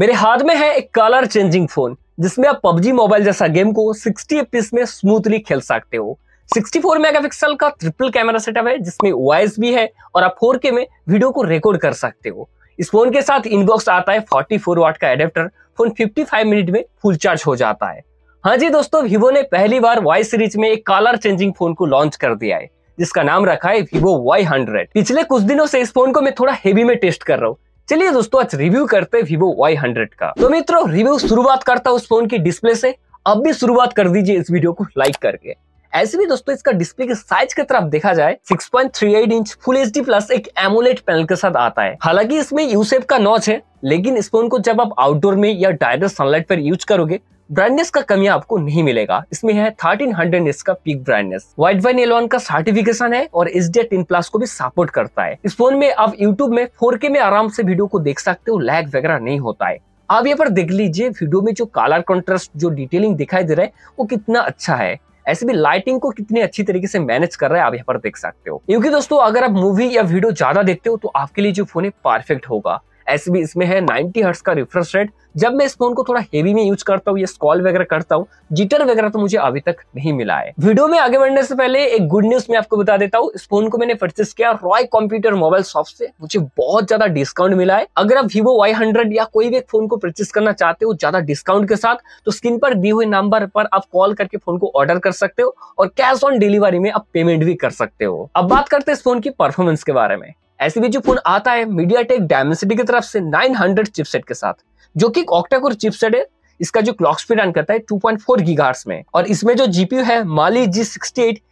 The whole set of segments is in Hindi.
मेरे हाथ में है एक कलर चेंजिंग फोन जिसमें आप पबजी मोबाइल जैसा गेम को 60 एफपीएस में स्मूथली खेल सकते हो 64 मेगापिक्सल का ट्रिपल कैमरा सेटअप है जिसमें वॉइस भी है और आप 4K में वीडियो को रिकॉर्ड कर सकते हो इस फोन के साथ इनबॉक्स आता है 44 वाट का एडेप्टर फोन 55 मिनट में फुल चार्ज हो जाता है हाँ जी दोस्तों विवो ने पहली बार वॉइस सीरीज में एक कलर चेंजिंग फोन को लॉन्च कर दिया है जिसका नाम रखा है विवो वाई पिछले कुछ दिनों से इस फोन को मैं थोड़ा हेवी में टेस्ट कर रहा हूँ चलिए दोस्तों आज रिव्यू करते हैं Vivo Y100 का तो मित्रों रिव्यू शुरुआत करता हूँ उस फोन की डिस्प्ले से अब भी शुरुआत कर दीजिए इस वीडियो को लाइक करके ऐसे भी दोस्तों इसका डिस्प्ले के साइज की तरफ देखा जाए 6.38 इंच फुल एच प्लस एक एमोलेट पैनल के साथ आता है हालांकि इसमें यूसेफ का नॉच है लेकिन इस फोन को जब आप आउटडोर में या डायरेक्ट सनलाइट पर यूज करोगे ब्राइटनेस का कमी आपको नहीं मिलेगा इसमें है थर्टीन हंड्रेड का peak brightness Widevine L one का सर्टिफिकेशन है और एस डी टेन प्लस को भी सपोर्ट करता है इस फोन में आप यूट्यूब में फोर में आराम से वीडियो को देख सकते हो लैग वगैरह नहीं होता है आप यहाँ पर देख लीजिए वीडियो में जो कलर कंट्रास्ट जो डिटेलिंग दिखाई दे रहा है वो कितना अच्छा है ऐसे भी लाइटिंग को कितने अच्छी तरीके से मैनेज कर रहा है आप यहाँ पर देख सकते हो क्योंकि दोस्तों अगर आप मूवी या वीडियो ज्यादा देखते हो तो आपके लिए जो फोन है परफेक्ट होगा ऐसे भी इसमें है 90 हर्ट्स का रिफ्रेश रेट जब मैं इस फोन को थोड़ा हेवी में यूज करता हूँ या स्कॉल वगैरह करता हूँ जिटर वगैरह तो मुझे अभी तक नहीं मिला है वीडियो में आगे बढ़ने से पहले एक गुड न्यूज मैं आपको बता देता हूँ इस फोन को मैंने परचेस किया रॉय कंप्यूटर मोबाइल शॉप से मुझे बहुत ज्यादा डिस्काउंट मिला है अगर आप वीवो वाई हंड्रेड या कोई भी एक फोन को परचेस करना चाहते हो ज्यादा डिस्काउंट के साथ तो स्क्रीन पर दिए हुए नंबर पर आप कॉल करके फोन को ऑर्डर कर सकते हो और कैश ऑन डिलीवरी में आप पेमेंट भी कर सकते हो अब बात करते हैं इस फोन की परफॉर्मेंस के बारे में ऐसे भी जो फोन आता है मीडिया टेक डायमेंसिटी की तरफ से 900 चिपसेट के साथ जो कि ऑक्टाकोर चिपसेट है इसका जो क्लॉक स्पीड रन करता है 2.4 पॉइंट में और इसमें जो जीपीयू है Mali G sixty eight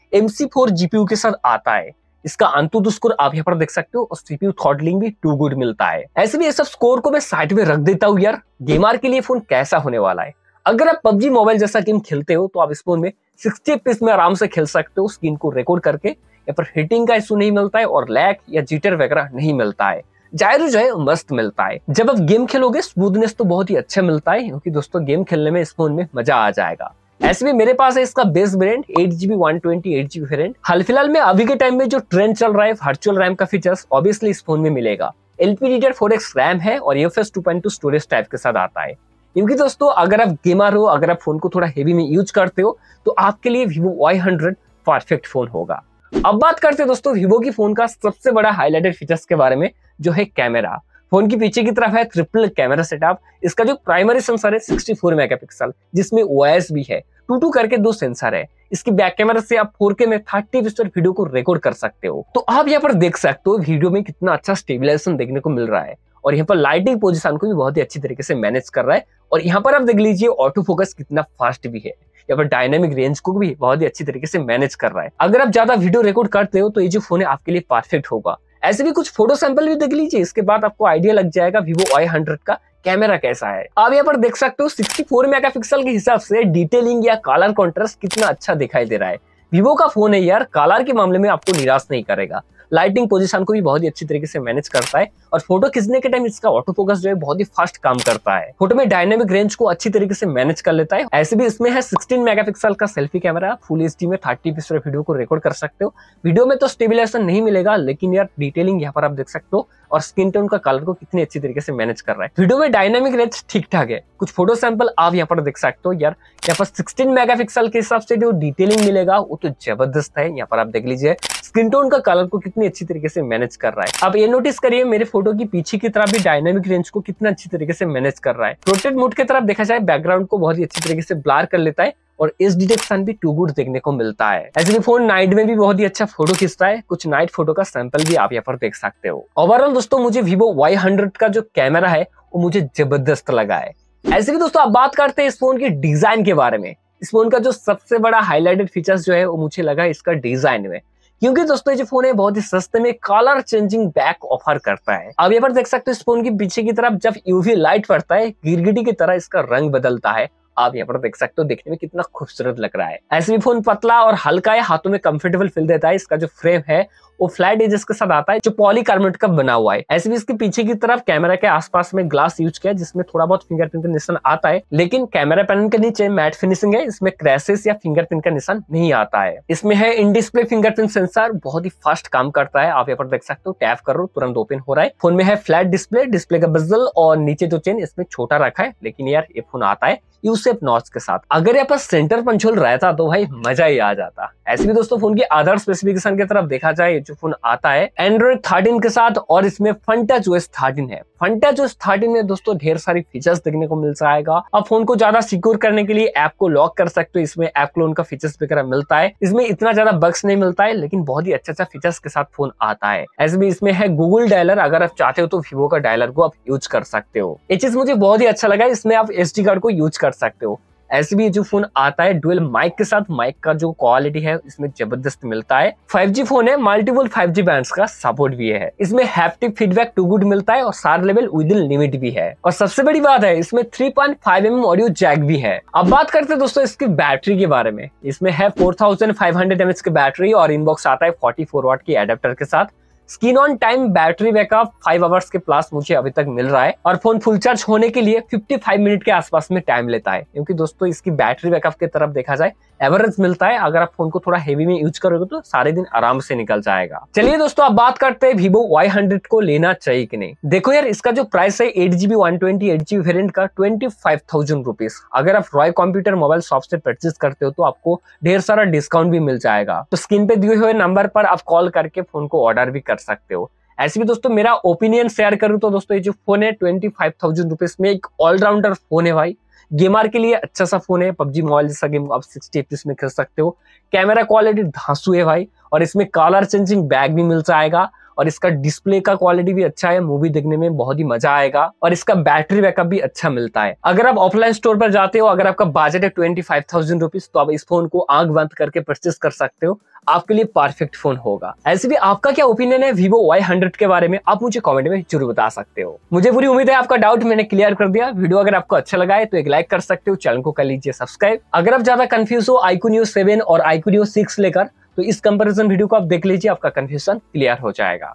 GPU के साथ आता है इसका अंतुद स्कोर आप यहाँ पर देख सकते हो और सीपीयू थॉटलिंग भी टू गुड मिलता है ऐसे भी ये सब स्कोर को मैं साइड में रख देता हूँ यार गेमर के लिए फोन कैसा होने वाला है अगर आप पबजी मोबाइल जैसा गेम खेलते हो तो आप इस फोन में सिक्सटी पीस में आराम से खेल सकते हो स्क्रीन को रिकॉर्ड करके या फिर हिटिंग का इशू नहीं मिलता है और लैक या जीटर वगैरह नहीं मिलता है जायरू जो है मस्त मिलता है जब आप गेम खेलोगे स्मूथनेस तो बहुत ही अच्छा मिलता है क्योंकि दोस्तों गेम खेलने में इस फोन में मजा आ जाएगा ऐसे भी मेरे पास है इसका best brand eight GB one twenty eight GB friend हाल फिलहाल में अभी के टाइम में जो ट्रेंड चल रहा है वर्चुअल रैम का फीचर्स ऑब्वियसली इस फोन में मिलेगा LPDDR four X RAM है और F S two point two storage type के साथ आता है क्योंकि दोस्तों अगर आप गेमर हो अगर आप फोन को थोड़ा हेवी में यूज करते हो तो आपके लिए Vivo Y hundred perfect phone होगा अब बात करते हैं दोस्तों वीवो की फोन का सबसे बड़ा हाईलाइटेड फीचर्स के बारे में जो है कैमरा फोन की पीछे की तरफ है ट्रिपल कैमरा सेटअप इसका जो प्राइमरी सेंसर है 64 मेगापिक्सल जिसमें ओ भी है टू टू करके दो सेंसर है इसकी बैक कैमरा से आप फोर के में थर्टी पिक्सल वीडियो को रिकॉर्ड कर सकते हो तो आप यहाँ पर देख सकते हो वीडियो में कितना अच्छा स्टेबिलाईजेशन देखने को मिल रहा है और यहाँ पर लाइटिंग पोजिशन को भी बहुत ही अच्छी तरीके से मैनेज कर रहा है और यहाँ पर आप देख लीजिए ऑटो फोकस कितना फास्ट भी है या फिर डायनेमिक रेंज को भी बहुत ही अच्छी तरीके से मैनेज कर रहा है अगर आप ज्यादा वीडियो रिकॉर्ड करते हो तो ये जो फोन है आपके लिए परफेक्ट होगा ऐसे भी कुछ फोटो सैंपल भी देख लीजिए इसके बाद आपको आइडिया लग जाएगा वीवो आई हंड्रेड का कैमरा कैसा है आप यहाँ पर देख सकते हो 64 मेगा के हिसाब से डिटेलिंग या कलर कॉन्ट्रास्ट कितना अच्छा दिखाई दे रहा है वीवो का फोन है यार कालर के मामले में आपको निराश नहीं करेगा लाइटिंग पोजीशन को भी बहुत ही अच्छी तरीके से मैनेज करता है और फोटो खींचने के टाइम इसका ऑटो फोकस जो है बहुत ही फास्ट काम करता है फोटो में डायनेमिक रेंज को अच्छी तरीके से मैनेज कर लेता है ऐसे भी इसमें है 16 मेगापिक्सल का सेल्फी कैमरा फुल एच में 30 पिक्सल वीडियो को रिकॉर्ड कर सकते हो वीडियो में तो स्टेबिलाईजेशन नहीं मिलेगा लेकिन यार डिटेलिंग यहाँ पर आप देख सकते हो और स्किन टोन का कलर को कितनी अच्छी तरीके से मैनेज कर रहा है वीडियो में डायनेमिक रेंज ठीक ठाक है कुछ फोटो सैंपल आप यहाँ पर देख सकते हो यार यहाँ पर सिक्सटीन मेगा के हिसाब से जो डिटेलिंग मिलेगा वो तो तो जबरदस्त है यहाँ पर आप देख लीजिए स्क्रीन टोन का कलर को कितनी अच्छी तरीके से मैनेज कर रहा है अब ये नोटिस करिए मेरे फोटो की पीछे की तरफ भी डायनेमिक रेंज को कितना अच्छी तरीके से मैनेज कर रहा है रोटेट मोड की तरफ देखा जाए बैकग्राउंड को बहुत ही अच्छी तरीके से ब्लार कर लेता है और इस डिटेक्शन भी टू गुड देखने को मिलता है ऐसे बी फोन नाइट में भी बहुत ही अच्छा फोटो खींचता है कुछ नाइट फोटो का सैंपल भी आप यहाँ पर देख सकते हो ओवरऑल दोस्तों मुझे वीवो वाई हंड्रेड का जो कैमरा है वो मुझे जबरदस्त लगा है ऐसे भी दोस्तों आप बात करते हैं इस फोन के डिजाइन के बारे में इस फोन का जो सबसे बड़ा हाईलाइटेड फीचर्स जो है वो मुझे लगा इसका डिजाइन में क्योंकि दोस्तों ये जो फोन है बहुत ही सस्ते में कलर चेंजिंग बैक ऑफर करता है अब यहाँ पर देख सकते हो इस फोन के पीछे की तरफ जब यूवी लाइट पड़ता है गिरगिटी की तरह इसका रंग बदलता है आप यहाँ पर देख सकते हो देखने में कितना खूबसूरत लग रहा है ऐसे भी फोन पतला और हल्का है हाथों में कंफर्टेबल फील देता है इसका जो फ्रेम है वो फ्लैट एजेस के साथ आता है जो पॉलीकार्बोनेट का बना हुआ है ऐसे भी इसके पीछे की तरफ कैमरा के आसपास में ग्लास यूज किया जिसमें थोड़ा बहुत फिंगरप्रिंट का निशान आता है लेकिन कैमरा पैनल के नीचे मैट फिनिशिंग है इसमें क्रैसेस या फिंगरप्रिंट का निशान नहीं आता है इसमें है इन डिस्प्ले फिंगरप्रिंट सेंसर बहुत ही फास्ट काम करता है आप यहाँ पर देख सकते हो टैप करो तुरंत ओपन हो रहा है फोन में है फ्लैट डिस्प्ले डिस्प्ले का बजल और नीचे जो चेन इसमें छोटा रखा है लेकिन यार ये फोन आता है यूसेफ के साथ अगर यहाँ पर सेंटर पंचोल रहता तो भाई मजा ही आ जाता ऐसे भी दोस्तों फोन की आधार स्पेसिफिकेशन की तरफ देखा जाए जो फोन आता है एंड्रॉइड थर्टीन के साथ और इसमें फंटच ओएस थर्टीन है फंटच ओएस थर्टीन में दोस्तों ढेर सारी फीचर्स देखने को मिल जाएगा अब फोन को ज्यादा सिक्योर करने के लिए ऐप को लॉक कर सकते हो इसमें ऐप क्लोन का फीचर्स वगैरह मिलता है इसमें इतना ज्यादा बक्स नहीं मिलता है लेकिन बहुत ही अच्छा अच्छा फीचर्स के साथ फोन आता है ऐसे भी इसमें है गूगल डायलर अगर आप चाहते हो तो वीवो का डायलर को आप यूज कर सकते हो ये चीज मुझे बहुत ही अच्छा लगा इसमें आप एस कार्ड को यूज कर सकते हो ऐसे भी जो फोन आता है डुअल माइक के साथ माइक का जो क्वालिटी है इसमें जबरदस्त मिलता है 5G फोन है मल्टीपल 5G बैंड्स का सपोर्ट भी है इसमें हैप्टिक फीडबैक टू गुड मिलता है और सार लेवल विद इन लिमिट भी है और सबसे बड़ी बात है इसमें 3.5 point five M audio jack भी है अब बात करते हैं दोस्तों इसकी बैटरी के बारे में इसमें है फोर थाउजेंड की बैटरी और इनबॉक्स आता है फोर वाट की एडेप्टर के साथ screen on time battery backup five hours के प्लस मुझे अभी तक मिल रहा है और फोन फुल चार्ज होने के लिए 55 मिनट के आसपास में टाइम लेता है क्योंकि दोस्तों इसकी बैटरी बैकअप की तरफ देखा जाए एवरेज मिलता है अगर आप फोन को थोड़ा हेवी में यूज करोगे तो सारे दिन आराम से निकल जाएगा चलिए दोस्तों आप बात करते हैं वीवो वाई हंड्रेड को लेना चाहिए कि नहीं देखो यार इसका जो प्राइस है eight GB one twenty eight GB variant का ट्वेंटी फाइव थाउजेंड रुपीज अगर आप रॉय कंप्यूटर मोबाइल शॉप से परचेज करते हो तो आपको ढेर सारा डिस्काउंट भी मिल जाएगा तो स्क्रीन पे दिए हुए नंबर पर आप कॉल करके फोन को ऑर्डर भी कर कर सकते हो ऐसे भी दोस्तों मेरा ओपिनियन शेयर करूँ तो दोस्तों ये जो फोन है ट्वेंटी फाइव थाउजेंड रुपीज में एक ऑलराउंडर फोन है भाई गेमर के लिए अच्छा सा फोन है पबजी मोबाइल जैसा गेम आप सिक्सटी एफ में खेल सकते हो कैमरा क्वालिटी धांसू है भाई और इसमें कलर चेंजिंग बैग भी मिल जाएगा और इसका डिस्प्ले का क्वालिटी भी अच्छा है मूवी देखने में बहुत ही मजा आएगा और इसका बैटरी बैकअप भी अच्छा मिलता है अगर आप ऑफलाइन स्टोर पर जाते हो अगर आपका बजट है ट्वेंटी फाइव थाउजेंड रुपीज तो आप इस फोन को आग बंद करके परचेस कर सकते हो आपके लिए परफेक्ट फोन होगा ऐसे भी आपका क्या ओपिनियन है वीवो वाई हंड्रेड के बारे में आप मुझे कमेंट में जरूर बता सकते हो मुझे पूरी उम्मीद है आपका डाउट मैंने क्लियर कर दिया वीडियो अगर आपको अच्छा लगा है तो एक लाइक कर सकते हो चैनल को कर लीजिए सब्सक्राइब अगर आप ज्यादा कंफ्यूज हो आईकू न्यूज सेवन और आईकू न्यूज सिक्स लेकर तो इस कंपेरिजन वीडियो को आप देख लीजिए आपका कन्फ्यूजन क्लियर हो जाएगा